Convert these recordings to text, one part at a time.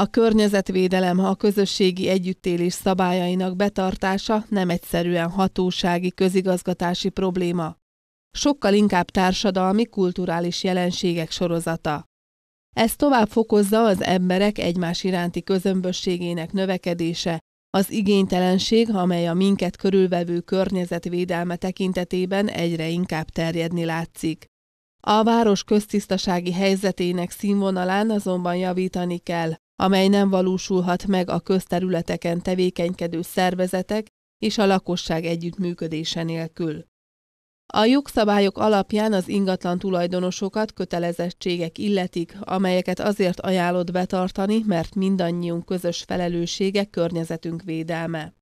A környezetvédelem, a közösségi együttélés szabályainak betartása nem egyszerűen hatósági, közigazgatási probléma. Sokkal inkább társadalmi, kulturális jelenségek sorozata. Ez tovább fokozza az emberek egymás iránti közömbösségének növekedése, az igénytelenség, amely a minket körülvevő környezetvédelme tekintetében egyre inkább terjedni látszik. A város köztisztasági helyzetének színvonalán azonban javítani kell amely nem valósulhat meg a közterületeken tevékenykedő szervezetek és a lakosság együttműködése nélkül. A jogszabályok alapján az ingatlan tulajdonosokat kötelezettségek illetik, amelyeket azért ajánlott betartani, mert mindannyiunk közös felelőssége környezetünk védelme.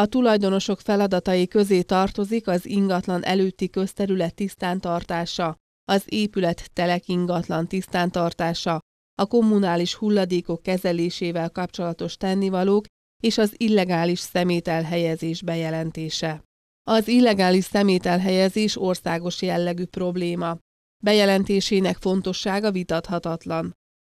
A tulajdonosok feladatai közé tartozik az ingatlan előtti közterület tisztántartása, az épület telek ingatlan tisztántartása, a kommunális hulladékok kezelésével kapcsolatos tennivalók és az illegális szemételhelyezés bejelentése. Az illegális szemételhelyezés országos jellegű probléma. Bejelentésének fontossága vitathatatlan.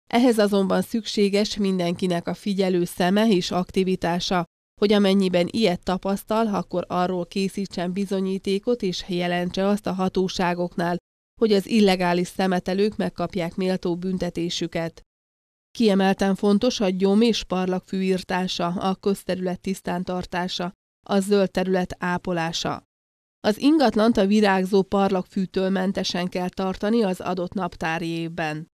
Ehhez azonban szükséges mindenkinek a figyelő szeme és aktivitása, hogy amennyiben ilyet tapasztal, akkor arról készítsen bizonyítékot és jelentse azt a hatóságoknál, hogy az illegális szemetelők megkapják méltó büntetésüket. Kiemelten fontos a gyom és parlak fűírtása, a közterület tisztántartása, a zöld terület ápolása. Az ingatlant a virágzó parlagfűtől mentesen kell tartani az adott naptári évben.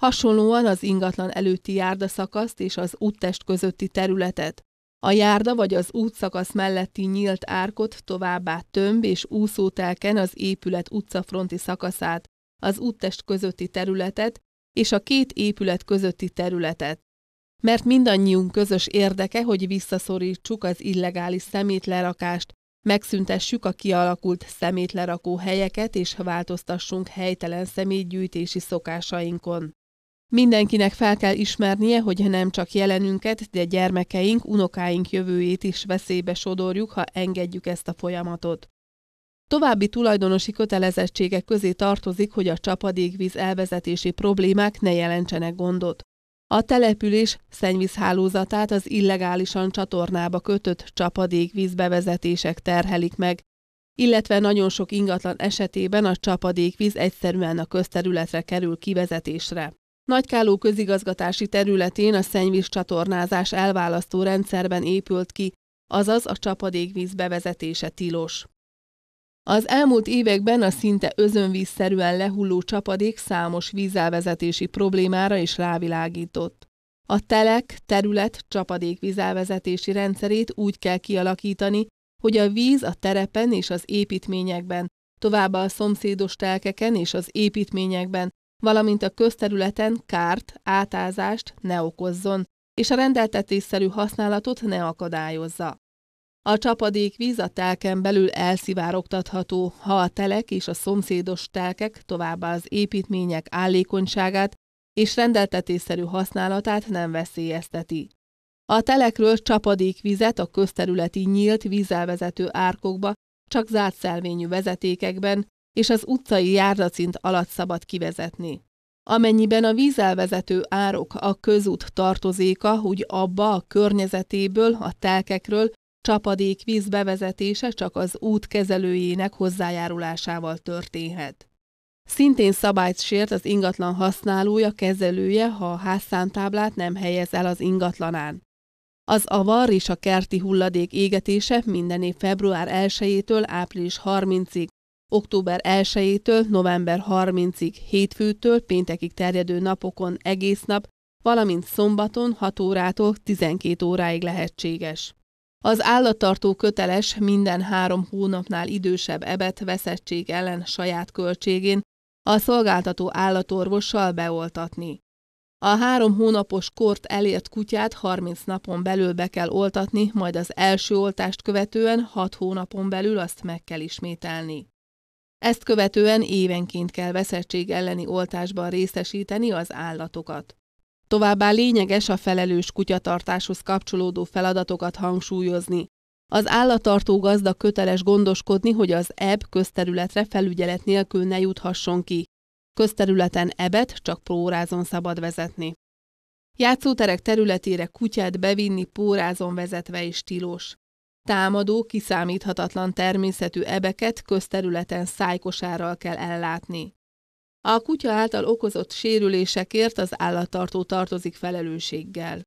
Hasonlóan az ingatlan előtti járdaszakaszt és az úttest közötti területet, a járda vagy az útszakasz melletti nyílt árkot továbbá tömb és úszótelken az épület utcafronti szakaszát, az úttest közötti területet és a két épület közötti területet. Mert mindannyiunk közös érdeke, hogy visszaszorítsuk az illegális szemétlerakást, megszüntessük a kialakult szemétlerakó helyeket és változtassunk helytelen szemétgyűjtési szokásainkon. Mindenkinek fel kell ismernie, hogy nem csak jelenünket, de gyermekeink, unokáink jövőjét is veszélybe sodorjuk, ha engedjük ezt a folyamatot. További tulajdonosi kötelezettségek közé tartozik, hogy a csapadékvíz elvezetési problémák ne jelentsenek gondot. A település szennyvízhálózatát az illegálisan csatornába kötött csapadékvíz bevezetések terhelik meg, illetve nagyon sok ingatlan esetében a csapadékvíz egyszerűen a közterületre kerül kivezetésre. Nagykáló közigazgatási területén a szennyvíz csatornázás elválasztó rendszerben épült ki, azaz a csapadékvíz bevezetése tilos. Az elmúlt években a szinte özönvízszerűen lehulló csapadék számos vízelvezetési problémára is rávilágított. A telek, terület, csapadékvízelvezetési rendszerét úgy kell kialakítani, hogy a víz a terepen és az építményekben, továbbá a szomszédos telkeken és az építményekben, valamint a közterületen kárt, átázást ne okozzon, és a rendeltetésszerű használatot ne akadályozza. A csapadék víz a telken belül elszivárogtatható, ha a telek és a szomszédos telkek továbbá az építmények állékonyságát és rendeltetésszerű használatát nem veszélyezteti. A telekről vizet a közterületi nyílt vízelvezető árkokba csak zárt szelvényű vezetékekben és az utcai járdacint alatt szabad kivezetni. Amennyiben a vízelvezető árok a közút tartozéka, hogy abba a környezetéből, a telkekről csapadék víz bevezetése csak az út kezelőjének hozzájárulásával történhet. Szintén szabályt sért az ingatlan használója, kezelője, ha a házszántáblát nem helyez el az ingatlanán. Az avar és a kerti hulladék égetése minden év február 1-től április 30-ig Október 1-től november 30-ig hétfőtől péntekig terjedő napokon egész nap, valamint szombaton 6 órától 12 óráig lehetséges. Az állattartó köteles minden három hónapnál idősebb ebet veszettség ellen saját költségén a szolgáltató állatorvossal beoltatni. A három hónapos kort elért kutyát 30 napon belül be kell oltatni, majd az első oltást követően 6 hónapon belül azt meg kell ismételni. Ezt követően évenként kell veszettség elleni oltásban részesíteni az állatokat. Továbbá lényeges a felelős kutyatartáshoz kapcsolódó feladatokat hangsúlyozni. Az állattartó gazda köteles gondoskodni, hogy az ebb közterületre felügyelet nélkül ne juthasson ki. Közterületen ebet csak pórázon szabad vezetni. Játszóterek területére kutyát bevinni pórázon vezetve is tilos. Támadó, kiszámíthatatlan természetű ebeket közterületen szájkosárral kell ellátni. A kutya által okozott sérülésekért az állattartó tartozik felelősséggel.